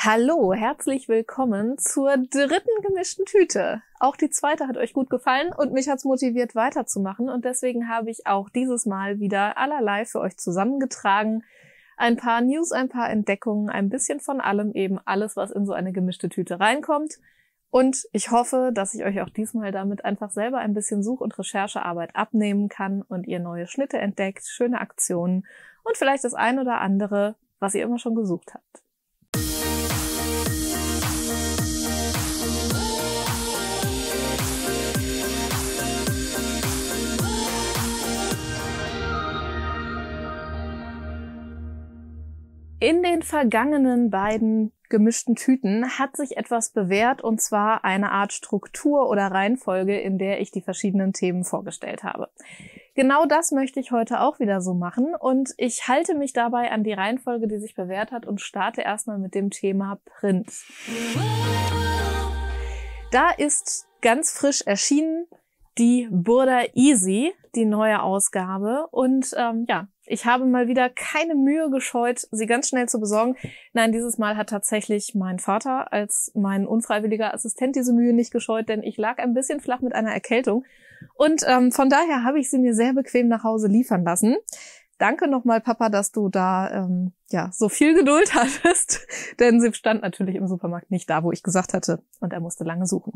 Hallo, herzlich willkommen zur dritten gemischten Tüte. Auch die zweite hat euch gut gefallen und mich hat's motiviert weiterzumachen und deswegen habe ich auch dieses Mal wieder allerlei für euch zusammengetragen. Ein paar News, ein paar Entdeckungen, ein bisschen von allem, eben alles, was in so eine gemischte Tüte reinkommt. Und ich hoffe, dass ich euch auch diesmal damit einfach selber ein bisschen Such- und Recherchearbeit abnehmen kann und ihr neue Schnitte entdeckt, schöne Aktionen und vielleicht das ein oder andere, was ihr immer schon gesucht habt. In den vergangenen beiden gemischten Tüten hat sich etwas bewährt und zwar eine Art Struktur oder Reihenfolge, in der ich die verschiedenen Themen vorgestellt habe. Genau das möchte ich heute auch wieder so machen und ich halte mich dabei an die Reihenfolge, die sich bewährt hat und starte erstmal mit dem Thema Print. Da ist ganz frisch erschienen die Burda Easy, die neue Ausgabe und ähm, ja, ich habe mal wieder keine Mühe gescheut, sie ganz schnell zu besorgen. Nein, dieses Mal hat tatsächlich mein Vater als mein unfreiwilliger Assistent diese Mühe nicht gescheut, denn ich lag ein bisschen flach mit einer Erkältung. Und ähm, von daher habe ich sie mir sehr bequem nach Hause liefern lassen. Danke nochmal, Papa, dass du da ähm, ja so viel Geduld hattest, denn sie stand natürlich im Supermarkt nicht da, wo ich gesagt hatte, und er musste lange suchen.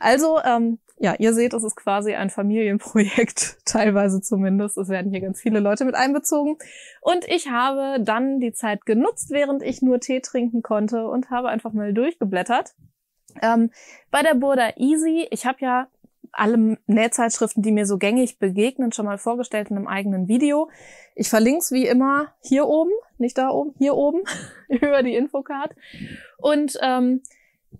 Also ähm, ja, ihr seht, es ist quasi ein Familienprojekt, teilweise zumindest. Es werden hier ganz viele Leute mit einbezogen. Und ich habe dann die Zeit genutzt, während ich nur Tee trinken konnte und habe einfach mal durchgeblättert. Ähm, bei der Burda Easy, ich habe ja alle Nähzeitschriften, die mir so gängig begegnen, schon mal vorgestellt in einem eigenen Video. Ich verlinke es wie immer hier oben, nicht da oben, hier oben über die Infocard. Und ähm,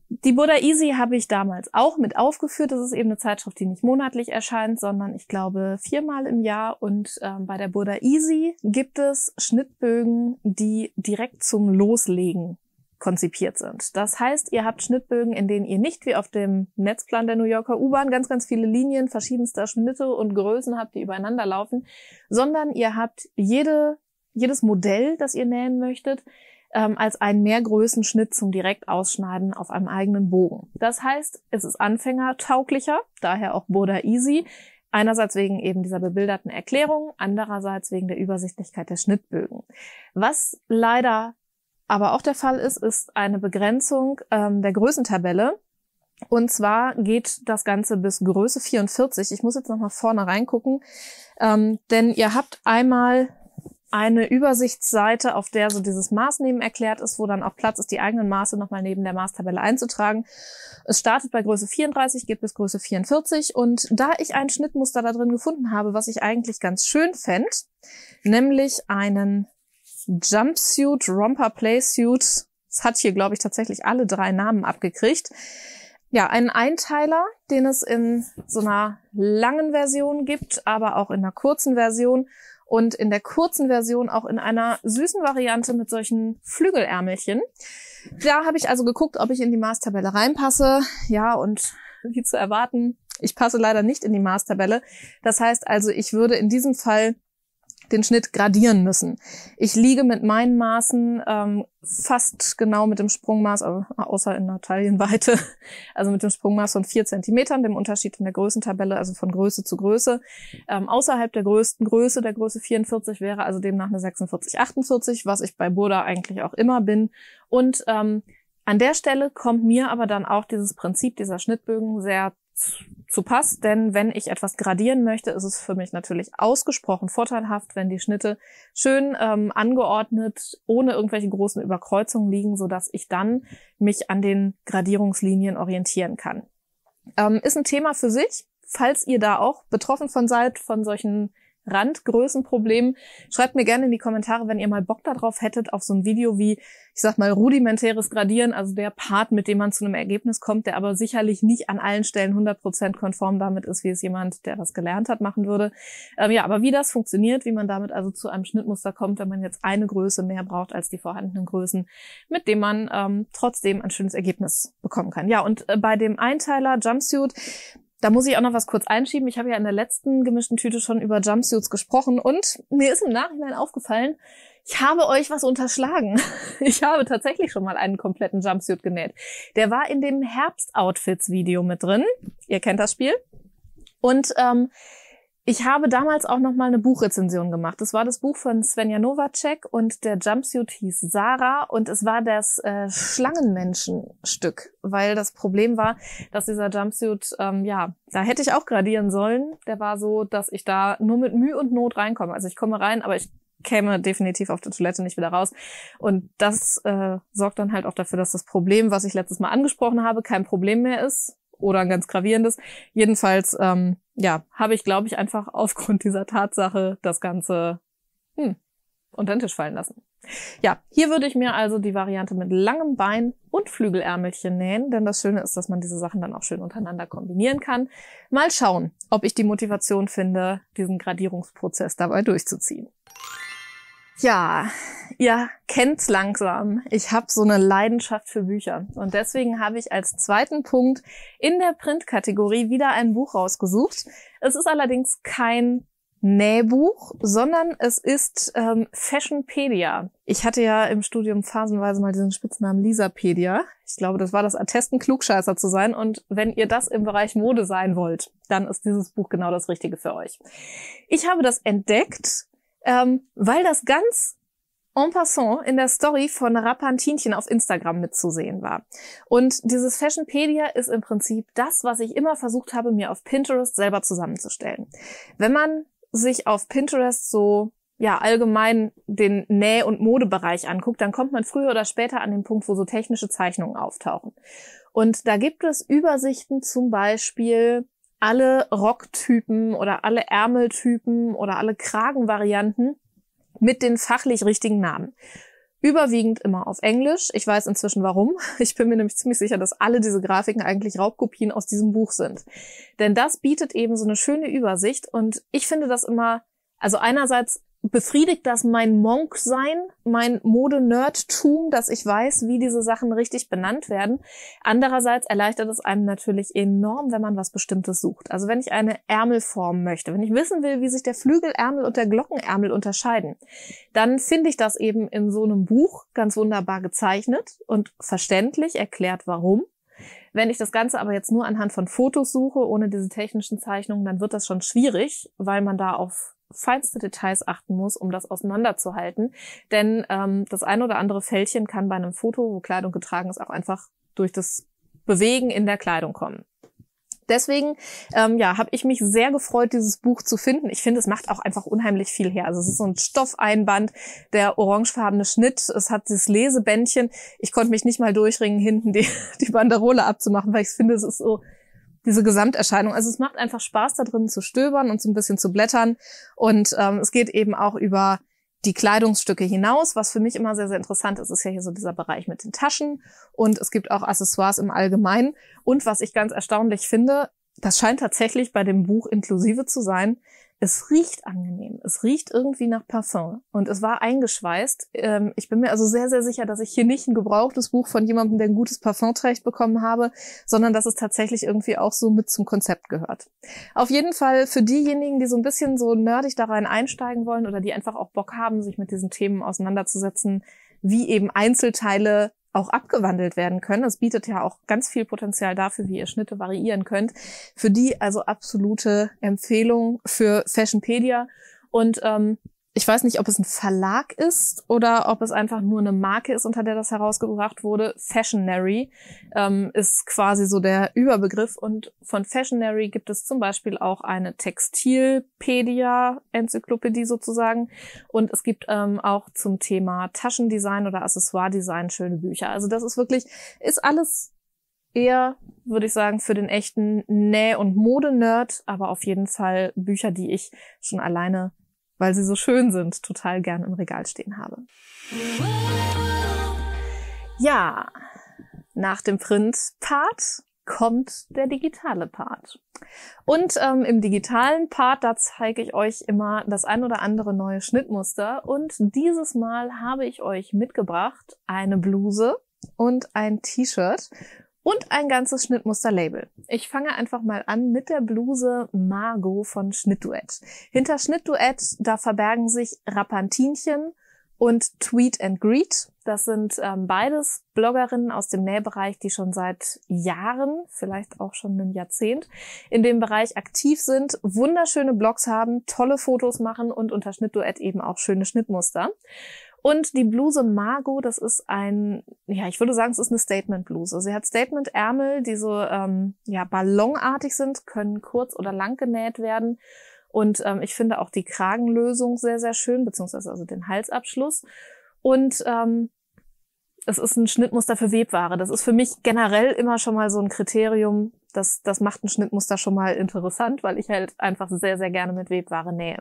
die Buddha Easy habe ich damals auch mit aufgeführt. Das ist eben eine Zeitschrift, die nicht monatlich erscheint, sondern ich glaube viermal im Jahr. Und ähm, bei der Buddha Easy gibt es Schnittbögen, die direkt zum Loslegen konzipiert sind. Das heißt, ihr habt Schnittbögen, in denen ihr nicht wie auf dem Netzplan der New Yorker U-Bahn ganz, ganz viele Linien verschiedenster Schnitte und Größen habt, die übereinander laufen, sondern ihr habt jede, jedes Modell, das ihr nähen möchtet, ähm, als einen Mehrgrößenschnitt zum direkt ausschneiden auf einem eigenen Bogen. Das heißt, es ist anfängertauglicher, daher auch Boda Easy. Einerseits wegen eben dieser bebilderten Erklärung, andererseits wegen der Übersichtlichkeit der Schnittbögen. Was leider aber auch der Fall ist, ist eine Begrenzung ähm, der Größentabelle. Und zwar geht das Ganze bis Größe 44. Ich muss jetzt nochmal vorne reingucken, ähm, denn ihr habt einmal eine Übersichtsseite, auf der so dieses Maßnehmen erklärt ist, wo dann auch Platz ist, die eigenen Maße nochmal neben der Maßtabelle einzutragen. Es startet bei Größe 34, geht bis Größe 44 und da ich ein Schnittmuster da drin gefunden habe, was ich eigentlich ganz schön fände, nämlich einen Jumpsuit, Romper Playsuit. Es hat hier, glaube ich, tatsächlich alle drei Namen abgekriegt. Ja, ein Einteiler, den es in so einer langen Version gibt, aber auch in einer kurzen Version. Und in der kurzen Version auch in einer süßen Variante mit solchen Flügelärmelchen. Da habe ich also geguckt, ob ich in die Maßtabelle reinpasse. Ja, und wie zu erwarten, ich passe leider nicht in die Maßtabelle. Das heißt also, ich würde in diesem Fall den Schnitt gradieren müssen. Ich liege mit meinen Maßen ähm, fast genau mit dem Sprungmaß, außer in der Talienweite, also mit dem Sprungmaß von vier Zentimetern, dem Unterschied in der Größentabelle, also von Größe zu Größe. Ähm, außerhalb der größten Größe, der Größe 44, wäre also demnach eine 46, 48, was ich bei Burda eigentlich auch immer bin. Und ähm, an der Stelle kommt mir aber dann auch dieses Prinzip dieser Schnittbögen sehr zu passt, denn wenn ich etwas gradieren möchte, ist es für mich natürlich ausgesprochen vorteilhaft, wenn die Schnitte schön ähm, angeordnet, ohne irgendwelche großen Überkreuzungen liegen, so dass ich dann mich an den Gradierungslinien orientieren kann. Ähm, ist ein Thema für sich. Falls ihr da auch betroffen von seid, von solchen Randgrößenproblem. Schreibt mir gerne in die Kommentare, wenn ihr mal Bock darauf hättet, auf so ein Video wie, ich sag mal, rudimentäres Gradieren, also der Part, mit dem man zu einem Ergebnis kommt, der aber sicherlich nicht an allen Stellen 100% konform damit ist, wie es jemand, der das gelernt hat, machen würde. Ähm, ja, aber wie das funktioniert, wie man damit also zu einem Schnittmuster kommt, wenn man jetzt eine Größe mehr braucht als die vorhandenen Größen, mit dem man ähm, trotzdem ein schönes Ergebnis bekommen kann. Ja, und äh, bei dem Einteiler Jumpsuit, da muss ich auch noch was kurz einschieben. Ich habe ja in der letzten gemischten Tüte schon über Jumpsuits gesprochen und mir ist im Nachhinein aufgefallen, ich habe euch was unterschlagen. Ich habe tatsächlich schon mal einen kompletten Jumpsuit genäht. Der war in dem Herbst-Outfits-Video mit drin. Ihr kennt das Spiel. Und ähm, ich habe damals auch noch mal eine Buchrezension gemacht. Das war das Buch von Svenja Novacek und der Jumpsuit hieß Sarah und es war das äh, Schlangenmenschenstück, weil das Problem war, dass dieser Jumpsuit, ähm, ja, da hätte ich auch gradieren sollen. Der war so, dass ich da nur mit Mühe und Not reinkomme. Also ich komme rein, aber ich käme definitiv auf der Toilette nicht wieder raus. Und das äh, sorgt dann halt auch dafür, dass das Problem, was ich letztes Mal angesprochen habe, kein Problem mehr ist oder ein ganz gravierendes. Jedenfalls ähm, ja, habe ich, glaube ich, einfach aufgrund dieser Tatsache das Ganze hm, unter den Tisch fallen lassen. Ja, hier würde ich mir also die Variante mit langem Bein und Flügelärmelchen nähen, denn das Schöne ist, dass man diese Sachen dann auch schön untereinander kombinieren kann. Mal schauen, ob ich die Motivation finde, diesen Gradierungsprozess dabei durchzuziehen. Ja, ihr kennt's langsam. Ich habe so eine Leidenschaft für Bücher und deswegen habe ich als zweiten Punkt in der Printkategorie wieder ein Buch rausgesucht. Es ist allerdings kein Nähbuch, sondern es ist ähm, Fashionpedia. Ich hatte ja im Studium phasenweise mal diesen Spitznamen Lisapedia. Ich glaube, das war das Attesten, Klugscheißer zu sein. Und wenn ihr das im Bereich Mode sein wollt, dann ist dieses Buch genau das Richtige für euch. Ich habe das entdeckt ähm, weil das ganz en passant in der Story von Rapantinchen auf Instagram mitzusehen war. Und dieses Fashionpedia ist im Prinzip das, was ich immer versucht habe, mir auf Pinterest selber zusammenzustellen. Wenn man sich auf Pinterest so ja, allgemein den Näh- und Modebereich anguckt, dann kommt man früher oder später an den Punkt, wo so technische Zeichnungen auftauchen. Und da gibt es Übersichten zum Beispiel alle Rocktypen oder alle Ärmeltypen oder alle Kragenvarianten mit den fachlich richtigen Namen. Überwiegend immer auf Englisch. Ich weiß inzwischen warum. Ich bin mir nämlich ziemlich sicher, dass alle diese Grafiken eigentlich Raubkopien aus diesem Buch sind. Denn das bietet eben so eine schöne Übersicht und ich finde das immer, also einerseits befriedigt das mein Monk-Sein, mein Modenerdtum, dass ich weiß, wie diese Sachen richtig benannt werden. Andererseits erleichtert es einem natürlich enorm, wenn man was Bestimmtes sucht. Also wenn ich eine Ärmelform möchte, wenn ich wissen will, wie sich der Flügelärmel und der Glockenärmel unterscheiden, dann finde ich das eben in so einem Buch ganz wunderbar gezeichnet und verständlich erklärt, warum. Wenn ich das Ganze aber jetzt nur anhand von Fotos suche, ohne diese technischen Zeichnungen, dann wird das schon schwierig, weil man da auf feinste Details achten muss, um das auseinanderzuhalten. Denn ähm, das ein oder andere Fältchen kann bei einem Foto, wo Kleidung getragen ist, auch einfach durch das Bewegen in der Kleidung kommen. Deswegen ähm, ja, habe ich mich sehr gefreut, dieses Buch zu finden. Ich finde, es macht auch einfach unheimlich viel her. Also es ist so ein Stoffeinband, der orangefarbene Schnitt, es hat dieses Lesebändchen. Ich konnte mich nicht mal durchringen, hinten die, die Banderole abzumachen, weil ich finde, es ist so diese Gesamterscheinung. Also es macht einfach Spaß, da drin zu stöbern und so ein bisschen zu blättern. Und ähm, es geht eben auch über die Kleidungsstücke hinaus, was für mich immer sehr, sehr interessant ist, ist ja hier so dieser Bereich mit den Taschen. Und es gibt auch Accessoires im Allgemeinen. Und was ich ganz erstaunlich finde, das scheint tatsächlich bei dem Buch inklusive zu sein, es riecht angenehm. Es riecht irgendwie nach Parfum. Und es war eingeschweißt. Ähm, ich bin mir also sehr, sehr sicher, dass ich hier nicht ein gebrauchtes Buch von jemandem, der ein gutes Parfum trägt, bekommen habe, sondern dass es tatsächlich irgendwie auch so mit zum Konzept gehört. Auf jeden Fall für diejenigen, die so ein bisschen so nerdig da rein einsteigen wollen oder die einfach auch Bock haben, sich mit diesen Themen auseinanderzusetzen, wie eben Einzelteile auch abgewandelt werden können. Es bietet ja auch ganz viel Potenzial dafür, wie ihr Schnitte variieren könnt. Für die also absolute Empfehlung für Fashionpedia. Und ähm, ich weiß nicht, ob es ein Verlag ist oder ob es einfach nur eine Marke ist, unter der das herausgebracht wurde. Fashionary ähm, ist quasi so der Überbegriff und von Fashionary gibt es zum Beispiel auch eine Textilpedia-Enzyklopädie sozusagen und es gibt ähm, auch zum Thema Taschendesign oder Accessoire-Design schöne Bücher. Also das ist wirklich, ist alles eher, würde ich sagen, für den echten Näh- und Modenerd, aber auf jeden Fall Bücher, die ich schon alleine weil sie so schön sind, total gern im Regal stehen habe. Ja, nach dem Print-Part kommt der digitale Part. Und ähm, im digitalen Part, da zeige ich euch immer das ein oder andere neue Schnittmuster. Und dieses Mal habe ich euch mitgebracht eine Bluse und ein T-Shirt und ein ganzes Schnittmuster-Label. Ich fange einfach mal an mit der Bluse Margot von Schnittduett. Hinter Schnittduett, da verbergen sich Rappantinchen und Tweet and Greet. Das sind ähm, beides Bloggerinnen aus dem Nähbereich, die schon seit Jahren, vielleicht auch schon einem Jahrzehnt, in dem Bereich aktiv sind, wunderschöne Blogs haben, tolle Fotos machen und unter Schnittduett eben auch schöne Schnittmuster. Und die Bluse Margo, das ist ein, ja, ich würde sagen, es ist eine Statement-Bluse. Sie hat Statement-Ärmel, die so ähm, ja, ballonartig sind, können kurz oder lang genäht werden. Und ähm, ich finde auch die Kragenlösung sehr, sehr schön, beziehungsweise also den Halsabschluss. Und ähm, es ist ein Schnittmuster für Webware. Das ist für mich generell immer schon mal so ein Kriterium, das, das macht ein Schnittmuster schon mal interessant, weil ich halt einfach sehr, sehr gerne mit Webware nähe.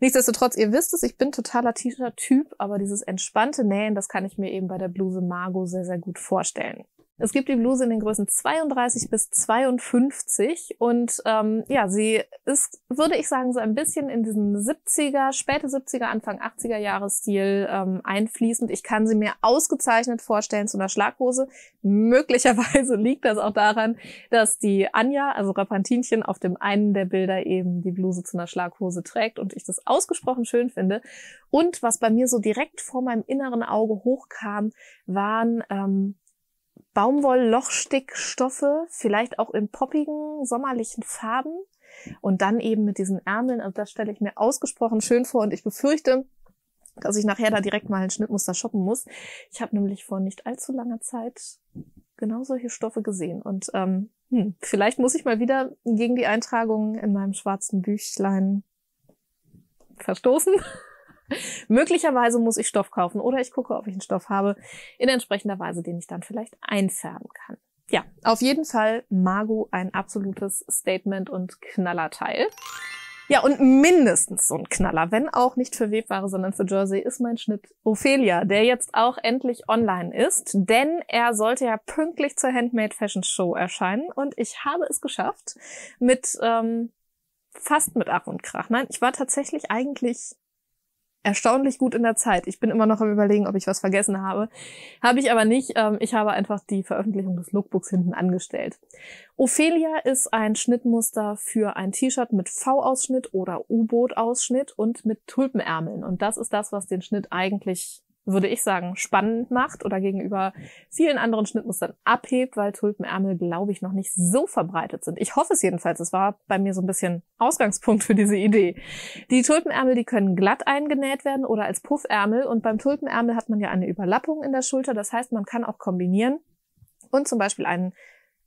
Nichtsdestotrotz, ihr wisst es, ich bin totaler T-Shirt-Typ, aber dieses entspannte Nähen, das kann ich mir eben bei der Bluse Margo sehr, sehr gut vorstellen. Es gibt die Bluse in den Größen 32 bis 52 und ähm, ja, sie ist, würde ich sagen, so ein bisschen in diesen 70er, späte 70er, Anfang 80er Stil ähm, einfließend. Ich kann sie mir ausgezeichnet vorstellen zu einer Schlaghose. Möglicherweise liegt das auch daran, dass die Anja, also Rapantinchen, auf dem einen der Bilder eben die Bluse zu einer Schlaghose trägt und ich das ausgesprochen schön finde. Und was bei mir so direkt vor meinem inneren Auge hochkam, waren ähm, Baumwolllochstickstoffe, vielleicht auch in poppigen, sommerlichen Farben. Und dann eben mit diesen Ärmeln, also das stelle ich mir ausgesprochen schön vor und ich befürchte, dass ich nachher da direkt mal ein Schnittmuster shoppen muss. Ich habe nämlich vor nicht allzu langer Zeit genau solche Stoffe gesehen. Und ähm, hm, vielleicht muss ich mal wieder gegen die Eintragungen in meinem schwarzen Büchlein verstoßen. Möglicherweise muss ich Stoff kaufen oder ich gucke, ob ich einen Stoff habe in entsprechender Weise, den ich dann vielleicht einfärben kann. Ja, auf jeden Fall Margot ein absolutes Statement und Knallerteil. Ja, und mindestens so ein Knaller, wenn auch nicht für Webware, sondern für Jersey, ist mein Schnitt Ophelia, der jetzt auch endlich online ist, denn er sollte ja pünktlich zur Handmade Fashion Show erscheinen und ich habe es geschafft mit ähm, fast mit Ach und Krach. Nein, ich war tatsächlich eigentlich erstaunlich gut in der Zeit. Ich bin immer noch am überlegen, ob ich was vergessen habe. Habe ich aber nicht. Ähm, ich habe einfach die Veröffentlichung des Lookbooks hinten angestellt. Ophelia ist ein Schnittmuster für ein T-Shirt mit V-Ausschnitt oder U-Boot-Ausschnitt und mit Tulpenärmeln. Und das ist das, was den Schnitt eigentlich würde ich sagen, spannend macht oder gegenüber vielen anderen Schnittmustern abhebt, weil Tulpenärmel, glaube ich, noch nicht so verbreitet sind. Ich hoffe es jedenfalls. Es war bei mir so ein bisschen Ausgangspunkt für diese Idee. Die Tulpenärmel, die können glatt eingenäht werden oder als Puffärmel. Und beim Tulpenärmel hat man ja eine Überlappung in der Schulter. Das heißt, man kann auch kombinieren und zum Beispiel einen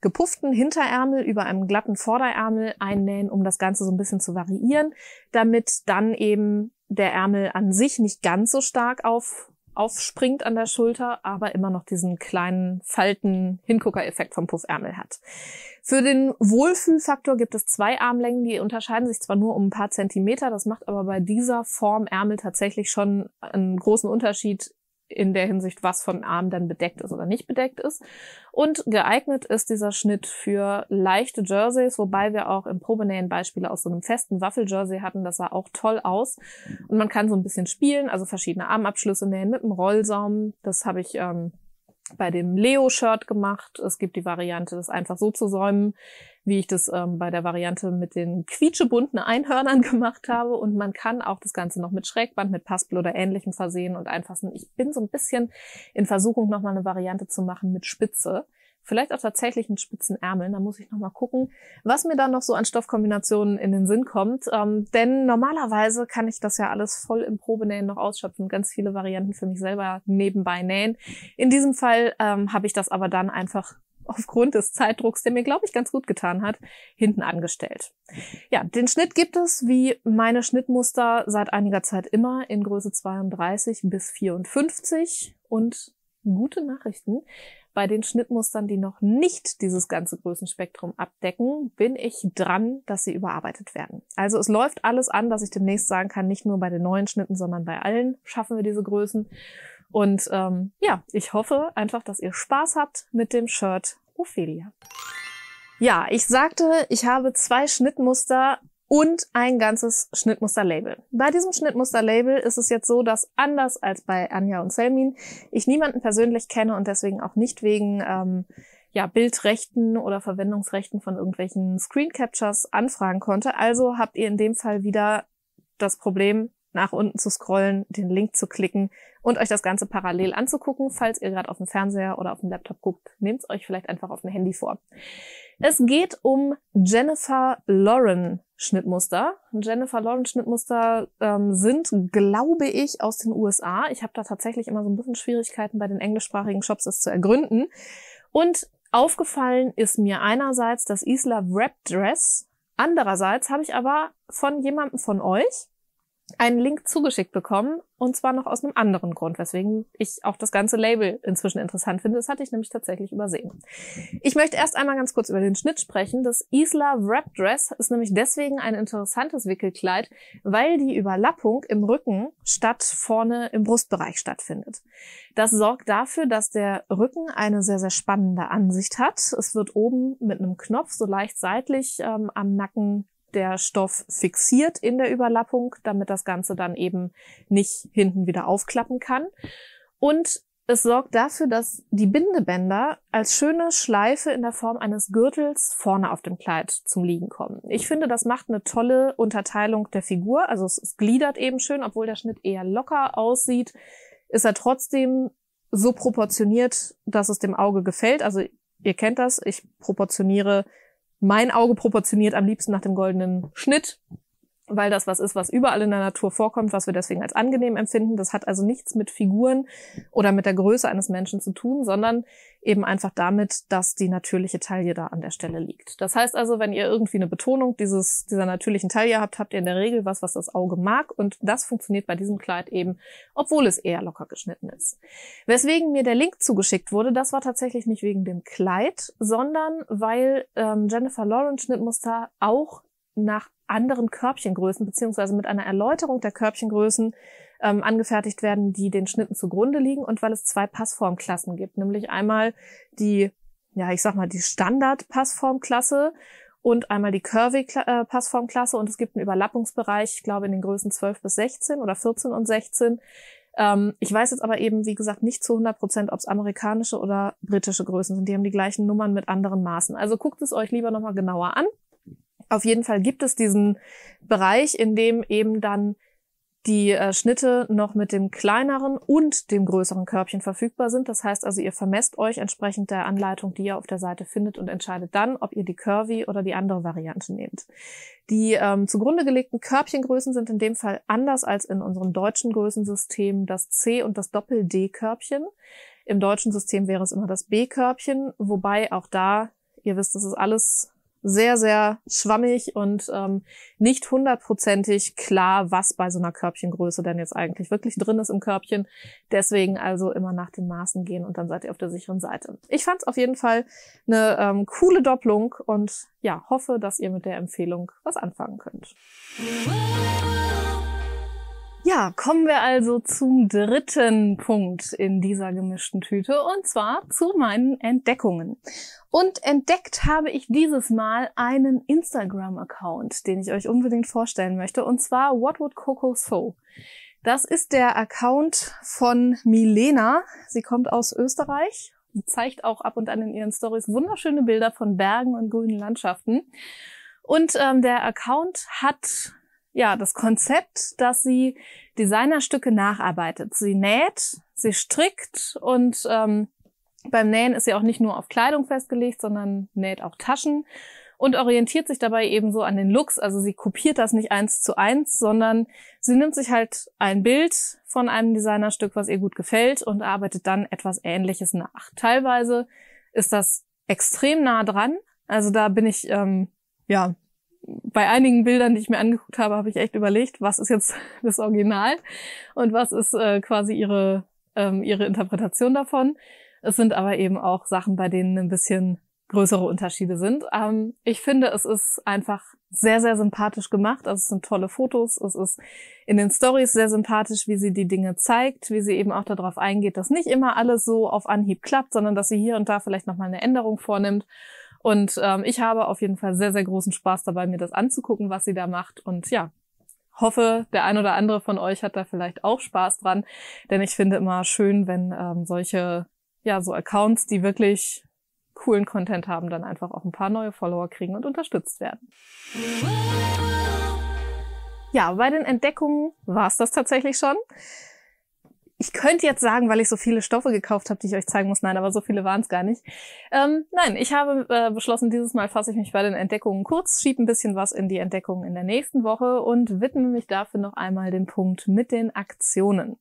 gepufften Hinterärmel über einem glatten Vorderärmel einnähen, um das Ganze so ein bisschen zu variieren, damit dann eben der Ärmel an sich nicht ganz so stark auf aufspringt an der Schulter, aber immer noch diesen kleinen falten hinguckereffekt vom Puffärmel hat. Für den Wohlfühlfaktor gibt es zwei Armlängen, die unterscheiden sich zwar nur um ein paar Zentimeter, das macht aber bei dieser Form Ärmel tatsächlich schon einen großen Unterschied, in der Hinsicht, was vom Arm dann bedeckt ist oder nicht bedeckt ist. Und geeignet ist dieser Schnitt für leichte Jerseys, wobei wir auch im Probenähen Beispiele aus so einem festen Waffeljersey hatten. Das sah auch toll aus. Und man kann so ein bisschen spielen, also verschiedene Armabschlüsse nähen mit einem Rollsaum. Das habe ich ähm, bei dem Leo-Shirt gemacht. Es gibt die Variante, das einfach so zu säumen wie ich das ähm, bei der Variante mit den quietschebunten Einhörnern gemacht habe. Und man kann auch das Ganze noch mit Schrägband, mit Paspel oder ähnlichem versehen und einfassen. Ich bin so ein bisschen in Versuchung, nochmal eine Variante zu machen mit Spitze. Vielleicht auch tatsächlich mit spitzen Ärmeln. Da muss ich nochmal gucken, was mir da noch so an Stoffkombinationen in den Sinn kommt. Ähm, denn normalerweise kann ich das ja alles voll im Probenähen noch ausschöpfen, ganz viele Varianten für mich selber nebenbei nähen. In diesem Fall ähm, habe ich das aber dann einfach aufgrund des Zeitdrucks, der mir, glaube ich, ganz gut getan hat, hinten angestellt. Ja, den Schnitt gibt es, wie meine Schnittmuster, seit einiger Zeit immer in Größe 32 bis 54 und gute Nachrichten. Bei den Schnittmustern, die noch nicht dieses ganze Größenspektrum abdecken, bin ich dran, dass sie überarbeitet werden. Also es läuft alles an, dass ich demnächst sagen kann, nicht nur bei den neuen Schnitten, sondern bei allen schaffen wir diese Größen. Und ähm, ja, ich hoffe einfach, dass ihr Spaß habt mit dem Shirt Ophelia. Ja, ich sagte, ich habe zwei Schnittmuster und ein ganzes Schnittmuster-Label. Bei diesem Schnittmuster-Label ist es jetzt so, dass anders als bei Anja und Selmin ich niemanden persönlich kenne und deswegen auch nicht wegen ähm, ja, Bildrechten oder Verwendungsrechten von irgendwelchen Screen Captures anfragen konnte. Also habt ihr in dem Fall wieder das Problem, nach unten zu scrollen, den Link zu klicken und euch das Ganze parallel anzugucken. Falls ihr gerade auf dem Fernseher oder auf dem Laptop guckt, nehmt es euch vielleicht einfach auf dem Handy vor. Es geht um Jennifer Lauren Schnittmuster. Jennifer Lauren Schnittmuster ähm, sind, glaube ich, aus den USA. Ich habe da tatsächlich immer so ein bisschen Schwierigkeiten bei den englischsprachigen Shops, das zu ergründen. Und aufgefallen ist mir einerseits das Isla Wrap Dress. Andererseits habe ich aber von jemandem von euch, einen Link zugeschickt bekommen und zwar noch aus einem anderen Grund, weswegen ich auch das ganze Label inzwischen interessant finde. Das hatte ich nämlich tatsächlich übersehen. Ich möchte erst einmal ganz kurz über den Schnitt sprechen. Das Isla Wrap Dress ist nämlich deswegen ein interessantes Wickelkleid, weil die Überlappung im Rücken statt vorne im Brustbereich stattfindet. Das sorgt dafür, dass der Rücken eine sehr, sehr spannende Ansicht hat. Es wird oben mit einem Knopf so leicht seitlich ähm, am Nacken der Stoff fixiert in der Überlappung, damit das Ganze dann eben nicht hinten wieder aufklappen kann. Und es sorgt dafür, dass die Bindebänder als schöne Schleife in der Form eines Gürtels vorne auf dem Kleid zum Liegen kommen. Ich finde, das macht eine tolle Unterteilung der Figur. Also es, es gliedert eben schön, obwohl der Schnitt eher locker aussieht, ist er trotzdem so proportioniert, dass es dem Auge gefällt. Also ihr kennt das, ich proportioniere mein Auge proportioniert am liebsten nach dem goldenen Schnitt weil das was ist, was überall in der Natur vorkommt, was wir deswegen als angenehm empfinden. Das hat also nichts mit Figuren oder mit der Größe eines Menschen zu tun, sondern eben einfach damit, dass die natürliche Taille da an der Stelle liegt. Das heißt also, wenn ihr irgendwie eine Betonung dieses, dieser natürlichen Taille habt, habt ihr in der Regel was, was das Auge mag. Und das funktioniert bei diesem Kleid eben, obwohl es eher locker geschnitten ist. Weswegen mir der Link zugeschickt wurde, das war tatsächlich nicht wegen dem Kleid, sondern weil ähm, Jennifer Lawrence Schnittmuster auch nach anderen Körbchengrößen beziehungsweise mit einer Erläuterung der Körbchengrößen ähm, angefertigt werden, die den Schnitten zugrunde liegen und weil es zwei Passformklassen gibt, nämlich einmal die, ja ich sag mal die Standard-Passformklasse und einmal die Curvy-Passformklasse äh, und es gibt einen Überlappungsbereich, ich glaube in den Größen 12 bis 16 oder 14 und 16. Ähm, ich weiß jetzt aber eben, wie gesagt, nicht zu 100 Prozent, ob es amerikanische oder britische Größen sind. Die haben die gleichen Nummern mit anderen Maßen. Also guckt es euch lieber nochmal genauer an. Auf jeden Fall gibt es diesen Bereich, in dem eben dann die äh, Schnitte noch mit dem kleineren und dem größeren Körbchen verfügbar sind. Das heißt also, ihr vermesst euch entsprechend der Anleitung, die ihr auf der Seite findet und entscheidet dann, ob ihr die Curvy oder die andere Variante nehmt. Die ähm, zugrunde gelegten Körbchengrößen sind in dem Fall anders als in unserem deutschen Größensystem das C und das Doppel-D-Körbchen. Im deutschen System wäre es immer das B-Körbchen, wobei auch da, ihr wisst, das ist alles sehr, sehr schwammig und ähm, nicht hundertprozentig klar, was bei so einer Körbchengröße denn jetzt eigentlich wirklich drin ist im Körbchen. Deswegen also immer nach den Maßen gehen und dann seid ihr auf der sicheren Seite. Ich fand es auf jeden Fall eine ähm, coole Doppelung und ja, hoffe, dass ihr mit der Empfehlung was anfangen könnt. Ja, kommen wir also zum dritten Punkt in dieser gemischten Tüte und zwar zu meinen Entdeckungen. Und entdeckt habe ich dieses Mal einen Instagram-Account, den ich euch unbedingt vorstellen möchte und zwar What Would Coco So? Das ist der Account von Milena. Sie kommt aus Österreich. Sie zeigt auch ab und an in ihren Stories wunderschöne Bilder von Bergen und grünen Landschaften. Und ähm, der Account hat ja, das Konzept, dass sie Designerstücke nacharbeitet. Sie näht, sie strickt und ähm, beim Nähen ist sie auch nicht nur auf Kleidung festgelegt, sondern näht auch Taschen und orientiert sich dabei ebenso an den Looks. Also sie kopiert das nicht eins zu eins, sondern sie nimmt sich halt ein Bild von einem Designerstück, was ihr gut gefällt und arbeitet dann etwas Ähnliches nach. Teilweise ist das extrem nah dran. Also da bin ich ähm, ja bei einigen Bildern, die ich mir angeguckt habe, habe ich echt überlegt, was ist jetzt das Original und was ist äh, quasi ihre, ähm, ihre Interpretation davon. Es sind aber eben auch Sachen, bei denen ein bisschen größere Unterschiede sind. Ähm, ich finde, es ist einfach sehr, sehr sympathisch gemacht. Also es sind tolle Fotos. Es ist in den Stories sehr sympathisch, wie sie die Dinge zeigt, wie sie eben auch darauf eingeht, dass nicht immer alles so auf Anhieb klappt, sondern dass sie hier und da vielleicht nochmal eine Änderung vornimmt. Und ähm, ich habe auf jeden Fall sehr, sehr großen Spaß dabei, mir das anzugucken, was sie da macht. Und ja, hoffe, der ein oder andere von euch hat da vielleicht auch Spaß dran. Denn ich finde immer schön, wenn ähm, solche, ja, so Accounts, die wirklich coolen Content haben, dann einfach auch ein paar neue Follower kriegen und unterstützt werden. Ja, bei den Entdeckungen war es das tatsächlich schon ich könnte jetzt sagen, weil ich so viele Stoffe gekauft habe, die ich euch zeigen muss. Nein, aber so viele waren es gar nicht. Ähm, nein, ich habe äh, beschlossen, dieses Mal fasse ich mich bei den Entdeckungen kurz, schiebe ein bisschen was in die Entdeckungen in der nächsten Woche und widme mich dafür noch einmal den Punkt mit den Aktionen.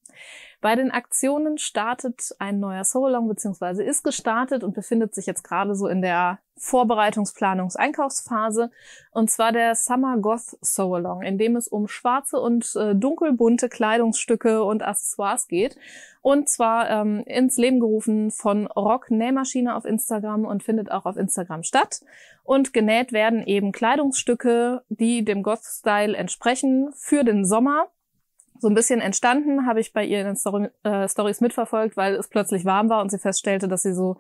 Bei den Aktionen startet ein neuer Soulong beziehungsweise ist gestartet und befindet sich jetzt gerade so in der Vorbereitungsplanungseinkaufsphase und zwar der Summer Goth Soulong, in dem es um schwarze und äh, dunkelbunte Kleidungsstücke und Accessoires geht und zwar ähm, ins Leben gerufen von Rock Nähmaschine auf Instagram und findet auch auf Instagram statt und genäht werden eben Kleidungsstücke, die dem Goth Style entsprechen für den Sommer so ein bisschen entstanden, habe ich bei ihr in den Story, äh, Stories mitverfolgt, weil es plötzlich warm war und sie feststellte, dass sie so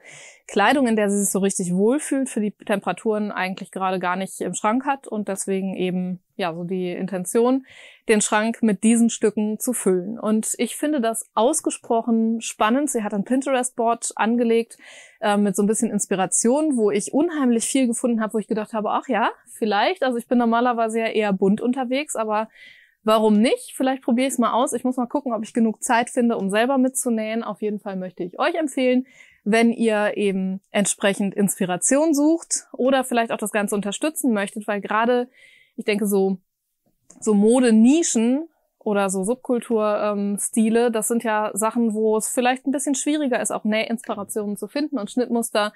Kleidung, in der sie sich so richtig wohlfühlt, für die Temperaturen eigentlich gerade gar nicht im Schrank hat und deswegen eben ja so die Intention, den Schrank mit diesen Stücken zu füllen. Und ich finde das ausgesprochen spannend. Sie hat ein Pinterest-Board angelegt äh, mit so ein bisschen Inspiration, wo ich unheimlich viel gefunden habe, wo ich gedacht habe, ach ja, vielleicht. Also ich bin normalerweise ja eher bunt unterwegs, aber Warum nicht? Vielleicht probiere ich es mal aus. Ich muss mal gucken, ob ich genug Zeit finde, um selber mitzunähen. Auf jeden Fall möchte ich euch empfehlen, wenn ihr eben entsprechend Inspiration sucht oder vielleicht auch das Ganze unterstützen möchtet, weil gerade, ich denke, so, so Modenischen oder so Subkulturstile, ähm, das sind ja Sachen, wo es vielleicht ein bisschen schwieriger ist, auch Nähinspirationen zu finden und Schnittmuster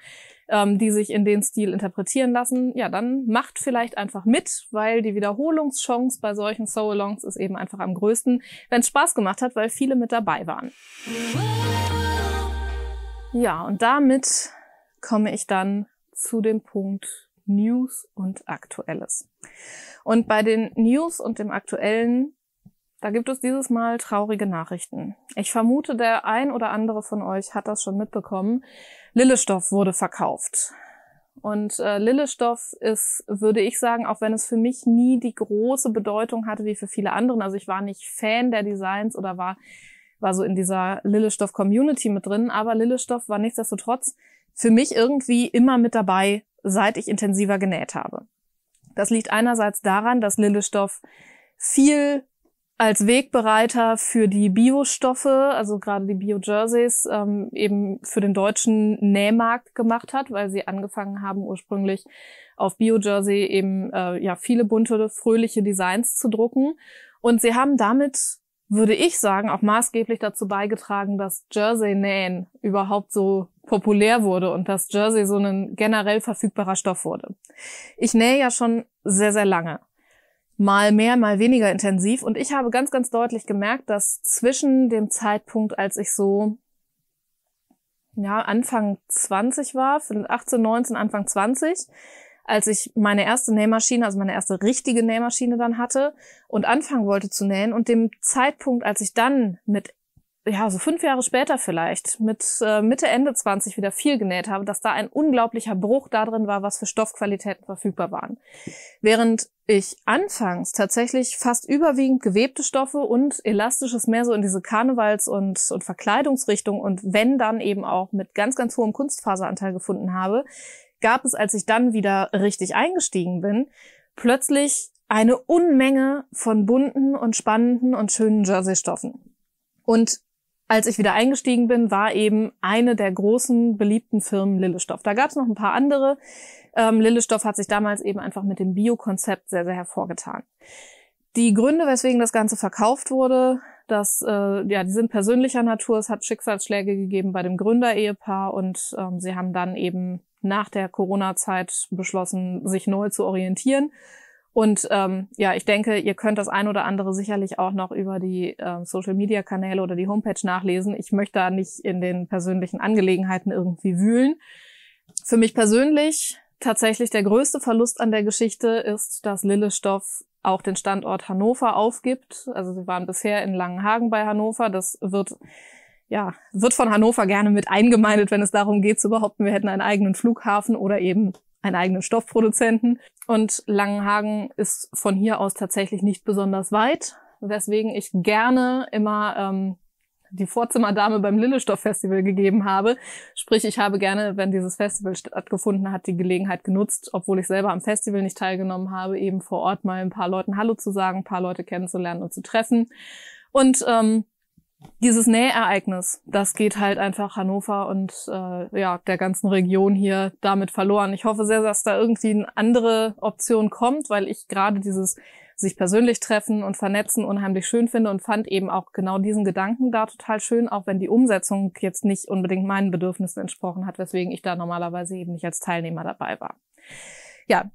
ähm, die sich in den Stil interpretieren lassen, ja, dann macht vielleicht einfach mit, weil die Wiederholungschance bei solchen So-Alongs ist eben einfach am größten, wenn es Spaß gemacht hat, weil viele mit dabei waren. Ja, und damit komme ich dann zu dem Punkt News und Aktuelles. Und bei den News und dem Aktuellen da gibt es dieses Mal traurige Nachrichten. Ich vermute, der ein oder andere von euch hat das schon mitbekommen. Lillestoff wurde verkauft. Und äh, Lillestoff ist, würde ich sagen, auch wenn es für mich nie die große Bedeutung hatte wie für viele anderen. Also ich war nicht Fan der Designs oder war, war so in dieser Lillestoff-Community mit drin, aber Lillestoff war nichtsdestotrotz für mich irgendwie immer mit dabei, seit ich intensiver genäht habe. Das liegt einerseits daran, dass Lillestoff viel als Wegbereiter für die Biostoffe, also gerade die Bio-Jerseys, ähm, eben für den deutschen Nähmarkt gemacht hat, weil sie angefangen haben, ursprünglich auf Bio-Jersey eben äh, ja viele bunte, fröhliche Designs zu drucken. Und sie haben damit, würde ich sagen, auch maßgeblich dazu beigetragen, dass Jersey-Nähen überhaupt so populär wurde und dass Jersey so ein generell verfügbarer Stoff wurde. Ich nähe ja schon sehr, sehr lange mal mehr, mal weniger intensiv. Und ich habe ganz, ganz deutlich gemerkt, dass zwischen dem Zeitpunkt, als ich so ja, Anfang 20 war, 18, 19, Anfang 20, als ich meine erste Nähmaschine, also meine erste richtige Nähmaschine dann hatte und anfangen wollte zu nähen und dem Zeitpunkt, als ich dann mit ja, so fünf Jahre später vielleicht, mit äh, Mitte, Ende 20 wieder viel genäht habe, dass da ein unglaublicher Bruch da drin war, was für Stoffqualitäten verfügbar waren. Während ich anfangs tatsächlich fast überwiegend gewebte Stoffe und elastisches mehr so in diese Karnevals- und, und Verkleidungsrichtung und wenn dann eben auch mit ganz, ganz hohem Kunstfaseranteil gefunden habe, gab es, als ich dann wieder richtig eingestiegen bin, plötzlich eine Unmenge von bunten und spannenden und schönen Jersey-Stoffen. Und als ich wieder eingestiegen bin, war eben eine der großen beliebten Firmen Lillestoff. Da gab es noch ein paar andere. Ähm, Lillestoff hat sich damals eben einfach mit dem Bio-Konzept sehr, sehr hervorgetan. Die Gründe, weswegen das Ganze verkauft wurde, das, äh, ja, die sind persönlicher Natur. Es hat Schicksalsschläge gegeben bei dem Gründerehepaar und ähm, sie haben dann eben nach der Corona-Zeit beschlossen, sich neu zu orientieren und ähm, ja, ich denke, ihr könnt das ein oder andere sicherlich auch noch über die äh, Social-Media-Kanäle oder die Homepage nachlesen. Ich möchte da nicht in den persönlichen Angelegenheiten irgendwie wühlen. Für mich persönlich tatsächlich der größte Verlust an der Geschichte ist, dass Lille Stoff auch den Standort Hannover aufgibt. Also sie waren bisher in Langenhagen bei Hannover. Das wird ja, wird von Hannover gerne mit eingemeindet, wenn es darum geht zu behaupten, wir hätten einen eigenen Flughafen oder eben einen eigenen Stoffproduzenten. Und Langenhagen ist von hier aus tatsächlich nicht besonders weit, weswegen ich gerne immer ähm, die Vorzimmerdame beim Lillestoff-Festival gegeben habe. Sprich, ich habe gerne, wenn dieses Festival stattgefunden hat, die Gelegenheit genutzt, obwohl ich selber am Festival nicht teilgenommen habe, eben vor Ort mal ein paar Leuten Hallo zu sagen, ein paar Leute kennenzulernen und zu treffen. Und ähm, dieses Nähereignis, das geht halt einfach Hannover und äh, ja der ganzen Region hier damit verloren. Ich hoffe sehr, dass da irgendwie eine andere Option kommt, weil ich gerade dieses sich persönlich treffen und vernetzen unheimlich schön finde und fand eben auch genau diesen Gedanken da total schön, auch wenn die Umsetzung jetzt nicht unbedingt meinen Bedürfnissen entsprochen hat, weswegen ich da normalerweise eben nicht als Teilnehmer dabei war. Ja,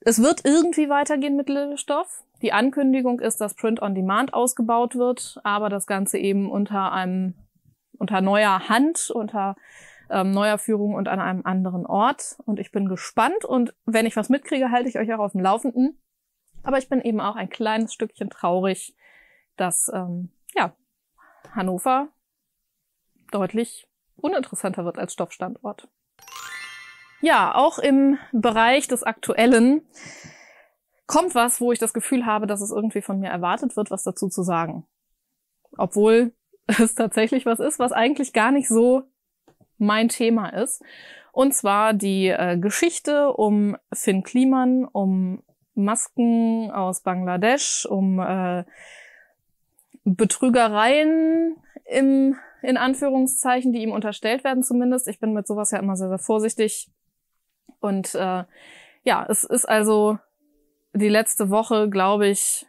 es wird irgendwie weitergehen mit Stoff. Die Ankündigung ist, dass Print on Demand ausgebaut wird, aber das Ganze eben unter einem, unter neuer Hand, unter ähm, neuer Führung und an einem anderen Ort. Und ich bin gespannt und wenn ich was mitkriege, halte ich euch auch auf dem Laufenden. Aber ich bin eben auch ein kleines Stückchen traurig, dass ähm, ja, Hannover deutlich uninteressanter wird als Stoffstandort. Ja, auch im Bereich des Aktuellen kommt was, wo ich das Gefühl habe, dass es irgendwie von mir erwartet wird, was dazu zu sagen. Obwohl es tatsächlich was ist, was eigentlich gar nicht so mein Thema ist. Und zwar die äh, Geschichte um Finn Kliman, um Masken aus Bangladesch, um äh, Betrügereien im, in Anführungszeichen, die ihm unterstellt werden zumindest. Ich bin mit sowas ja immer sehr, sehr vorsichtig. Und äh, ja, es ist also die letzte Woche, glaube ich,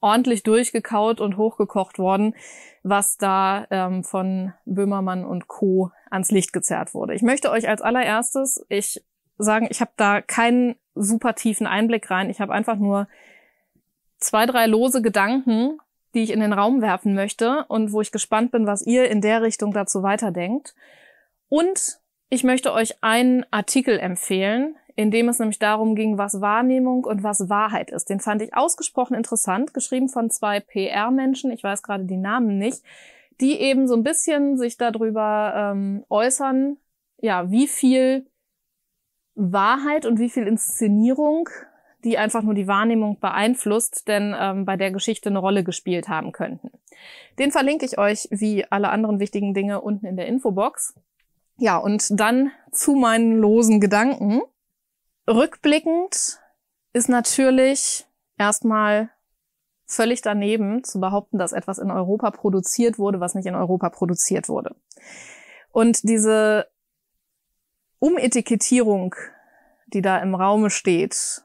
ordentlich durchgekaut und hochgekocht worden, was da ähm, von Böhmermann und Co. ans Licht gezerrt wurde. Ich möchte euch als allererstes, ich sagen, ich habe da keinen super tiefen Einblick rein. Ich habe einfach nur zwei, drei lose Gedanken, die ich in den Raum werfen möchte und wo ich gespannt bin, was ihr in der Richtung dazu weiterdenkt. Und ich möchte euch einen Artikel empfehlen, in dem es nämlich darum ging, was Wahrnehmung und was Wahrheit ist. Den fand ich ausgesprochen interessant, geschrieben von zwei PR-Menschen, ich weiß gerade die Namen nicht, die eben so ein bisschen sich darüber ähm, äußern, ja, wie viel Wahrheit und wie viel Inszenierung die einfach nur die Wahrnehmung beeinflusst, denn ähm, bei der Geschichte eine Rolle gespielt haben könnten. Den verlinke ich euch wie alle anderen wichtigen Dinge unten in der Infobox. Ja, und dann zu meinen losen Gedanken. Rückblickend ist natürlich erstmal völlig daneben zu behaupten, dass etwas in Europa produziert wurde, was nicht in Europa produziert wurde. Und diese Umetikettierung, die da im Raume steht,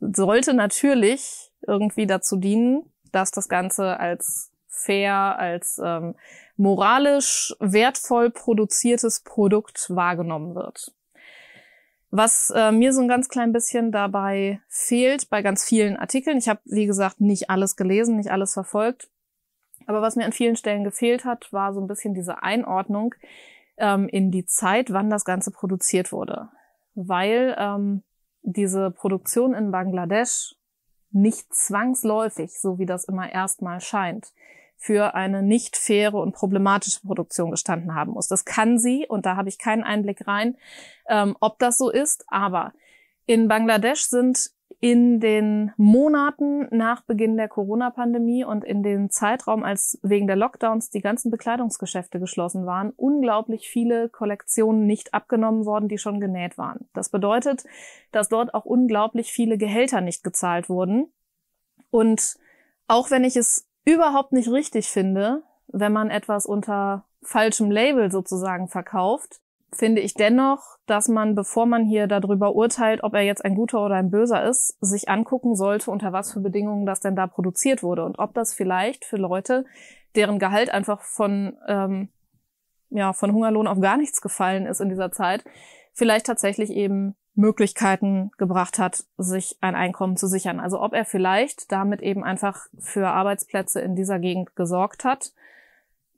sollte natürlich irgendwie dazu dienen, dass das Ganze als fair, als ähm, moralisch wertvoll produziertes Produkt wahrgenommen wird. Was äh, mir so ein ganz klein bisschen dabei fehlt bei ganz vielen Artikeln, ich habe, wie gesagt, nicht alles gelesen, nicht alles verfolgt, aber was mir an vielen Stellen gefehlt hat, war so ein bisschen diese Einordnung ähm, in die Zeit, wann das Ganze produziert wurde. Weil ähm, diese Produktion in Bangladesch nicht zwangsläufig, so wie das immer erstmal scheint, für eine nicht faire und problematische Produktion gestanden haben muss. Das kann sie und da habe ich keinen Einblick rein, ähm, ob das so ist. Aber in Bangladesch sind in den Monaten nach Beginn der Corona-Pandemie und in dem Zeitraum, als wegen der Lockdowns die ganzen Bekleidungsgeschäfte geschlossen waren, unglaublich viele Kollektionen nicht abgenommen worden, die schon genäht waren. Das bedeutet, dass dort auch unglaublich viele Gehälter nicht gezahlt wurden. Und auch wenn ich es überhaupt nicht richtig finde, wenn man etwas unter falschem Label sozusagen verkauft, finde ich dennoch, dass man, bevor man hier darüber urteilt, ob er jetzt ein guter oder ein böser ist, sich angucken sollte, unter was für Bedingungen das denn da produziert wurde und ob das vielleicht für Leute, deren Gehalt einfach von, ähm, ja, von Hungerlohn auf gar nichts gefallen ist in dieser Zeit, vielleicht tatsächlich eben Möglichkeiten gebracht hat, sich ein Einkommen zu sichern. Also ob er vielleicht damit eben einfach für Arbeitsplätze in dieser Gegend gesorgt hat,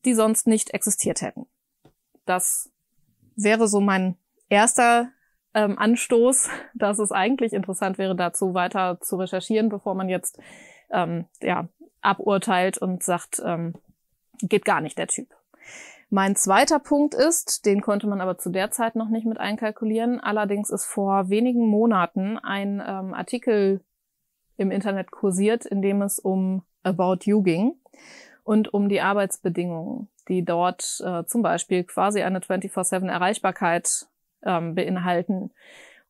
die sonst nicht existiert hätten. Das wäre so mein erster ähm, Anstoß, dass es eigentlich interessant wäre, dazu weiter zu recherchieren, bevor man jetzt ähm, ja, aburteilt und sagt, ähm, geht gar nicht der Typ. Mein zweiter Punkt ist, den konnte man aber zu der Zeit noch nicht mit einkalkulieren, allerdings ist vor wenigen Monaten ein ähm, Artikel im Internet kursiert, in dem es um About You ging und um die Arbeitsbedingungen, die dort äh, zum Beispiel quasi eine 24-7-Erreichbarkeit ähm, beinhalten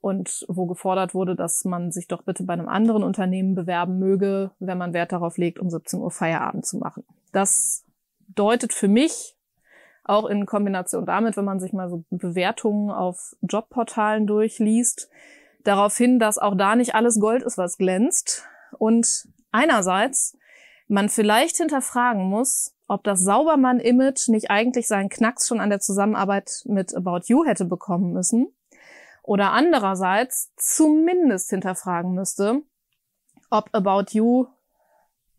und wo gefordert wurde, dass man sich doch bitte bei einem anderen Unternehmen bewerben möge, wenn man Wert darauf legt, um 17 Uhr Feierabend zu machen. Das deutet für mich auch in Kombination damit, wenn man sich mal so Bewertungen auf Jobportalen durchliest, darauf hin, dass auch da nicht alles Gold ist, was glänzt. Und einerseits man vielleicht hinterfragen muss, ob das Saubermann-Image nicht eigentlich seinen Knacks schon an der Zusammenarbeit mit About You hätte bekommen müssen. Oder andererseits zumindest hinterfragen müsste, ob About You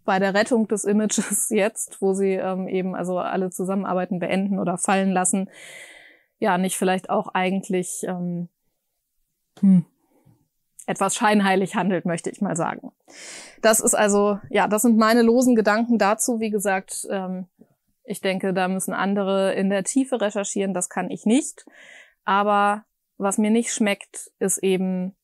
bei der Rettung des Images jetzt, wo sie ähm, eben also alle Zusammenarbeiten beenden oder fallen lassen, ja, nicht vielleicht auch eigentlich ähm, hm, etwas scheinheilig handelt, möchte ich mal sagen. Das ist also, ja, das sind meine losen Gedanken dazu. Wie gesagt, ähm, ich denke, da müssen andere in der Tiefe recherchieren, das kann ich nicht. Aber was mir nicht schmeckt, ist eben,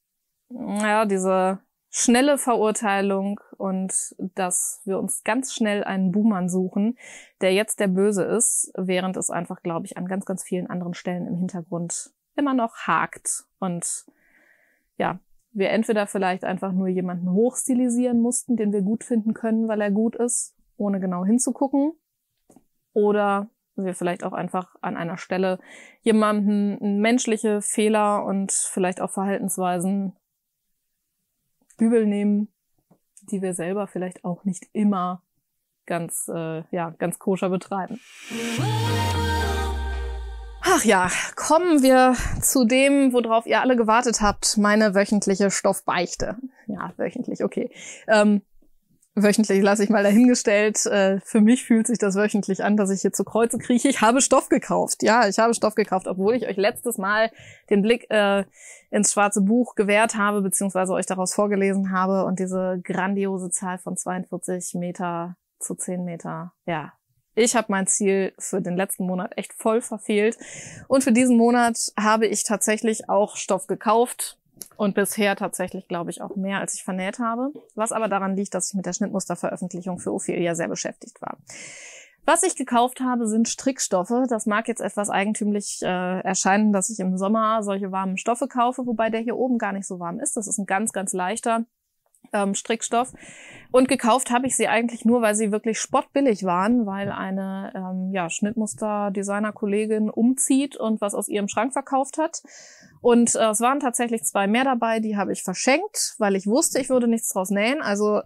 ja, diese schnelle Verurteilung und dass wir uns ganz schnell einen Buhmann suchen, der jetzt der Böse ist, während es einfach, glaube ich, an ganz, ganz vielen anderen Stellen im Hintergrund immer noch hakt und ja, wir entweder vielleicht einfach nur jemanden hochstilisieren mussten, den wir gut finden können, weil er gut ist, ohne genau hinzugucken, oder wir vielleicht auch einfach an einer Stelle jemanden menschliche Fehler und vielleicht auch Verhaltensweisen Dübel nehmen, die wir selber vielleicht auch nicht immer ganz, äh, ja, ganz koscher betreiben. Ach ja, kommen wir zu dem, worauf ihr alle gewartet habt, meine wöchentliche Stoffbeichte. Ja, wöchentlich, okay. Ähm, wöchentlich lasse ich mal dahingestellt. Äh, für mich fühlt sich das wöchentlich an, dass ich hier zu Kreuze krieche. Ich habe Stoff gekauft. Ja, ich habe Stoff gekauft, obwohl ich euch letztes Mal den Blick äh, ins schwarze Buch gewährt habe, beziehungsweise euch daraus vorgelesen habe und diese grandiose Zahl von 42 Meter zu 10 Meter. Ja, ich habe mein Ziel für den letzten Monat echt voll verfehlt. Und für diesen Monat habe ich tatsächlich auch Stoff gekauft. Und bisher tatsächlich, glaube ich, auch mehr, als ich vernäht habe. Was aber daran liegt, dass ich mit der Schnittmusterveröffentlichung für Ophelia sehr beschäftigt war. Was ich gekauft habe, sind Strickstoffe. Das mag jetzt etwas eigentümlich äh, erscheinen, dass ich im Sommer solche warmen Stoffe kaufe, wobei der hier oben gar nicht so warm ist. Das ist ein ganz, ganz leichter, ähm, Strickstoff. Und gekauft habe ich sie eigentlich nur, weil sie wirklich spottbillig waren, weil eine ähm, ja, Schnittmuster-Designer-Kollegin umzieht und was aus ihrem Schrank verkauft hat. Und äh, es waren tatsächlich zwei mehr dabei, die habe ich verschenkt, weil ich wusste, ich würde nichts draus nähen. Also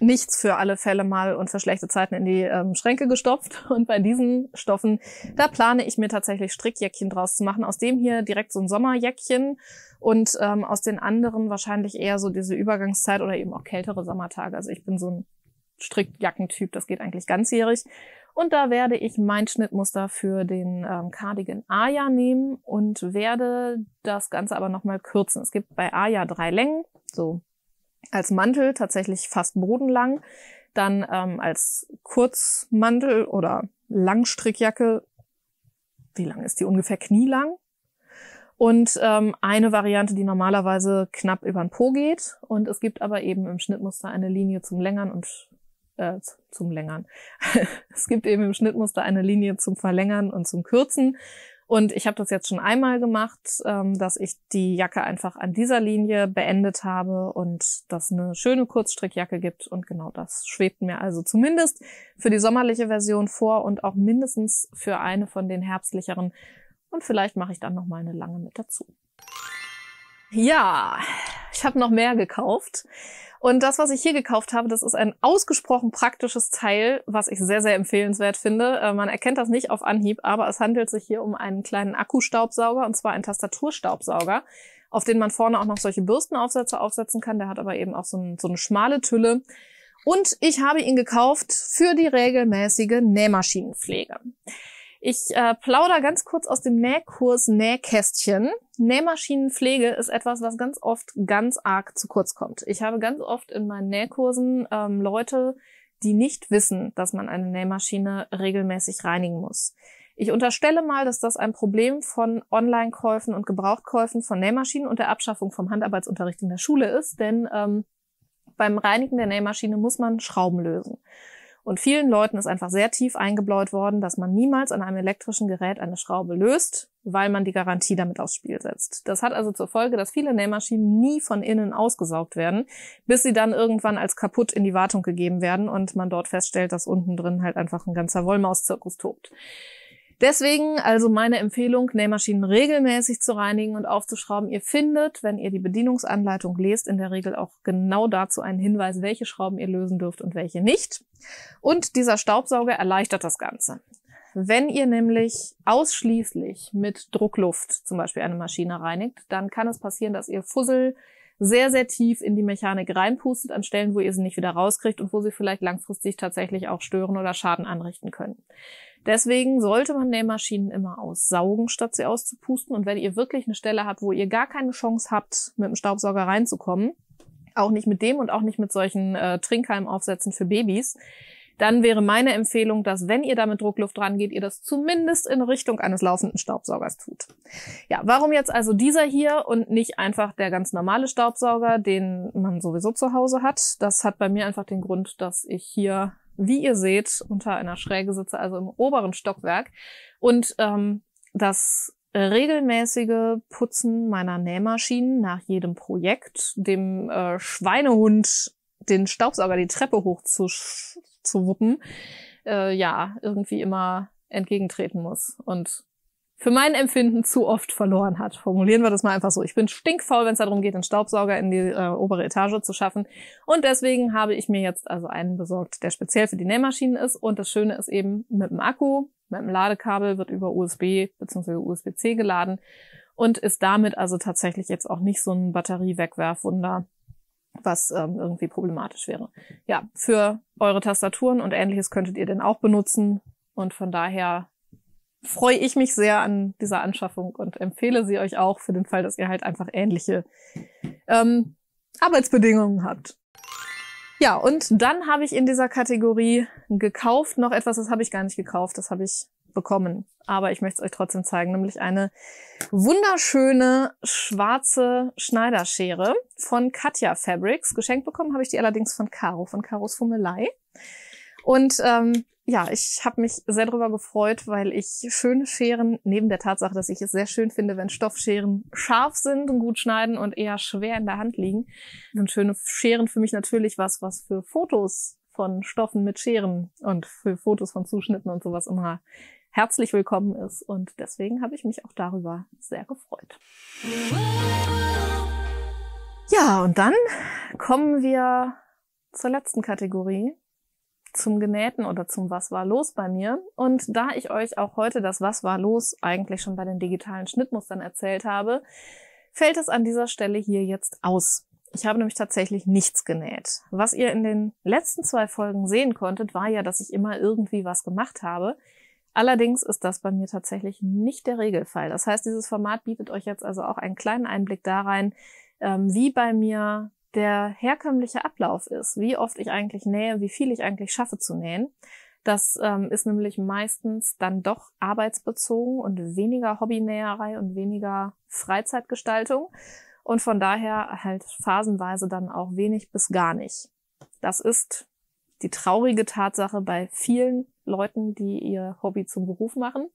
nichts für alle Fälle mal und für schlechte Zeiten in die ähm, Schränke gestopft. Und bei diesen Stoffen, da plane ich mir tatsächlich Strickjäckchen draus zu machen. Aus dem hier direkt so ein Sommerjäckchen und ähm, aus den anderen wahrscheinlich eher so diese Übergangszeit oder eben auch kältere Sommertage. Also ich bin so ein Strickjackentyp, das geht eigentlich ganzjährig. Und da werde ich mein Schnittmuster für den ähm, Cardigan Aya nehmen und werde das Ganze aber nochmal kürzen. Es gibt bei Aya drei Längen, so als Mantel tatsächlich fast bodenlang, dann ähm, als Kurzmantel oder Langstrickjacke, wie lang ist die ungefähr knielang? Und ähm, eine Variante, die normalerweise knapp über den Po geht. Und es gibt aber eben im Schnittmuster eine Linie zum Längern und äh, zum Längern. es gibt eben im Schnittmuster eine Linie zum Verlängern und zum Kürzen. Und ich habe das jetzt schon einmal gemacht, ähm, dass ich die Jacke einfach an dieser Linie beendet habe und das eine schöne Kurzstrickjacke gibt. Und genau das schwebt mir also zumindest für die sommerliche Version vor und auch mindestens für eine von den herbstlicheren. Und vielleicht mache ich dann nochmal eine lange mit dazu. Ja, ich habe noch mehr gekauft. Und das, was ich hier gekauft habe, das ist ein ausgesprochen praktisches Teil, was ich sehr, sehr empfehlenswert finde. Äh, man erkennt das nicht auf Anhieb, aber es handelt sich hier um einen kleinen Akkustaubsauger, und zwar einen Tastaturstaubsauger, auf den man vorne auch noch solche Bürstenaufsätze aufsetzen kann. Der hat aber eben auch so, ein, so eine schmale Tülle. Und ich habe ihn gekauft für die regelmäßige Nähmaschinenpflege. Ich äh, plauder ganz kurz aus dem Nähkurs Nähkästchen. Nähmaschinenpflege ist etwas, was ganz oft ganz arg zu kurz kommt. Ich habe ganz oft in meinen Nähkursen ähm, Leute, die nicht wissen, dass man eine Nähmaschine regelmäßig reinigen muss. Ich unterstelle mal, dass das ein Problem von Online-Käufen und Gebrauchtkäufen von Nähmaschinen und der Abschaffung vom Handarbeitsunterricht in der Schule ist, denn ähm, beim Reinigen der Nähmaschine muss man Schrauben lösen. Und vielen Leuten ist einfach sehr tief eingebläut worden, dass man niemals an einem elektrischen Gerät eine Schraube löst, weil man die Garantie damit aufs Spiel setzt. Das hat also zur Folge, dass viele Nähmaschinen nie von innen ausgesaugt werden, bis sie dann irgendwann als kaputt in die Wartung gegeben werden und man dort feststellt, dass unten drin halt einfach ein ganzer Wollmauszirkus tobt. Deswegen also meine Empfehlung, Nähmaschinen regelmäßig zu reinigen und aufzuschrauben. Ihr findet, wenn ihr die Bedienungsanleitung lest, in der Regel auch genau dazu einen Hinweis, welche Schrauben ihr lösen dürft und welche nicht. Und dieser Staubsauger erleichtert das Ganze. Wenn ihr nämlich ausschließlich mit Druckluft zum Beispiel eine Maschine reinigt, dann kann es passieren, dass ihr Fussel sehr, sehr tief in die Mechanik reinpustet, an Stellen, wo ihr sie nicht wieder rauskriegt und wo sie vielleicht langfristig tatsächlich auch stören oder Schaden anrichten können. Deswegen sollte man Nähmaschinen immer aussaugen, statt sie auszupusten. Und wenn ihr wirklich eine Stelle habt, wo ihr gar keine Chance habt, mit dem Staubsauger reinzukommen, auch nicht mit dem und auch nicht mit solchen äh, Trinkheimaufsätzen für Babys, dann wäre meine Empfehlung, dass wenn ihr da mit Druckluft rangeht, ihr das zumindest in Richtung eines laufenden Staubsaugers tut. Ja, warum jetzt also dieser hier und nicht einfach der ganz normale Staubsauger, den man sowieso zu Hause hat? Das hat bei mir einfach den Grund, dass ich hier wie ihr seht, unter einer Schräge sitze, also im oberen Stockwerk. Und ähm, das regelmäßige Putzen meiner Nähmaschinen nach jedem Projekt, dem äh, Schweinehund den Staubsauger die Treppe hoch zu, zu wuppen, äh, ja, irgendwie immer entgegentreten muss. Und für mein Empfinden zu oft verloren hat. Formulieren wir das mal einfach so. Ich bin stinkfaul, wenn es darum geht, einen Staubsauger in die äh, obere Etage zu schaffen. Und deswegen habe ich mir jetzt also einen besorgt, der speziell für die Nähmaschinen ist. Und das Schöne ist eben mit dem Akku, mit dem Ladekabel wird über USB bzw. USB-C geladen und ist damit also tatsächlich jetzt auch nicht so ein Batteriewegwerfwunder was ähm, irgendwie problematisch wäre. Ja, für eure Tastaturen und ähnliches könntet ihr den auch benutzen. Und von daher freue ich mich sehr an dieser Anschaffung und empfehle sie euch auch für den Fall, dass ihr halt einfach ähnliche ähm, Arbeitsbedingungen habt. Ja, und dann habe ich in dieser Kategorie gekauft noch etwas, das habe ich gar nicht gekauft, das habe ich bekommen. Aber ich möchte es euch trotzdem zeigen, nämlich eine wunderschöne schwarze Schneiderschere von Katja Fabrics. Geschenkt bekommen habe ich die allerdings von Caro, von Caros Fummelei. Und ähm, ja, ich habe mich sehr darüber gefreut, weil ich schöne Scheren, neben der Tatsache, dass ich es sehr schön finde, wenn Stoffscheren scharf sind und gut schneiden und eher schwer in der Hand liegen, sind schöne Scheren für mich natürlich was, was für Fotos von Stoffen mit Scheren und für Fotos von Zuschnitten und sowas immer herzlich willkommen ist. Und deswegen habe ich mich auch darüber sehr gefreut. Ja, und dann kommen wir zur letzten Kategorie, zum Genähten oder zum Was war los bei mir. Und da ich euch auch heute das Was war los eigentlich schon bei den digitalen Schnittmustern erzählt habe, fällt es an dieser Stelle hier jetzt aus. Ich habe nämlich tatsächlich nichts genäht. Was ihr in den letzten zwei Folgen sehen konntet, war ja, dass ich immer irgendwie was gemacht habe. Allerdings ist das bei mir tatsächlich nicht der Regelfall. Das heißt, dieses Format bietet euch jetzt also auch einen kleinen Einblick da rein, ähm, wie bei mir der herkömmliche Ablauf ist, wie oft ich eigentlich nähe, wie viel ich eigentlich schaffe zu nähen. Das ähm, ist nämlich meistens dann doch arbeitsbezogen und weniger Hobbynäherei und weniger Freizeitgestaltung und von daher halt phasenweise dann auch wenig bis gar nicht. Das ist die traurige Tatsache bei vielen Leuten, die ihr Hobby zum Beruf machen.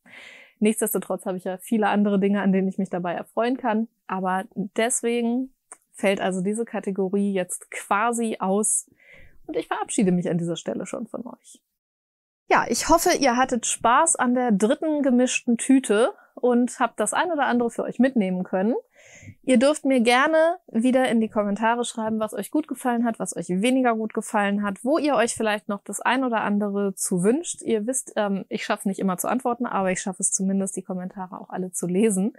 Nichtsdestotrotz habe ich ja viele andere Dinge, an denen ich mich dabei erfreuen kann. Aber deswegen fällt also diese Kategorie jetzt quasi aus. Und ich verabschiede mich an dieser Stelle schon von euch. Ja, ich hoffe, ihr hattet Spaß an der dritten gemischten Tüte und habt das ein oder andere für euch mitnehmen können. Ihr dürft mir gerne wieder in die Kommentare schreiben, was euch gut gefallen hat, was euch weniger gut gefallen hat, wo ihr euch vielleicht noch das ein oder andere zu wünscht. Ihr wisst, ähm, ich schaffe es nicht immer zu antworten, aber ich schaffe es zumindest, die Kommentare auch alle zu lesen.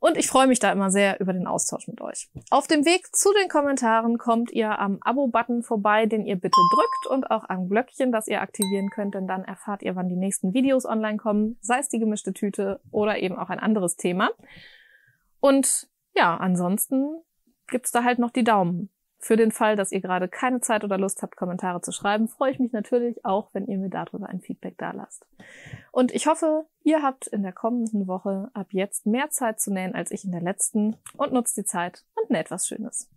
Und ich freue mich da immer sehr über den Austausch mit euch. Auf dem Weg zu den Kommentaren kommt ihr am Abo-Button vorbei, den ihr bitte drückt und auch am Glöckchen, das ihr aktivieren könnt, denn dann erfahrt ihr, wann die nächsten Videos online kommen, sei es die gemischte Tüte oder eben auch ein anderes Thema. Und ja, ansonsten gibt's da halt noch die Daumen. Für den Fall, dass ihr gerade keine Zeit oder Lust habt, Kommentare zu schreiben, freue ich mich natürlich auch, wenn ihr mir darüber ein Feedback dalasst. Und ich hoffe, ihr habt in der kommenden Woche ab jetzt mehr Zeit zu nähen als ich in der letzten und nutzt die Zeit und näht was Schönes.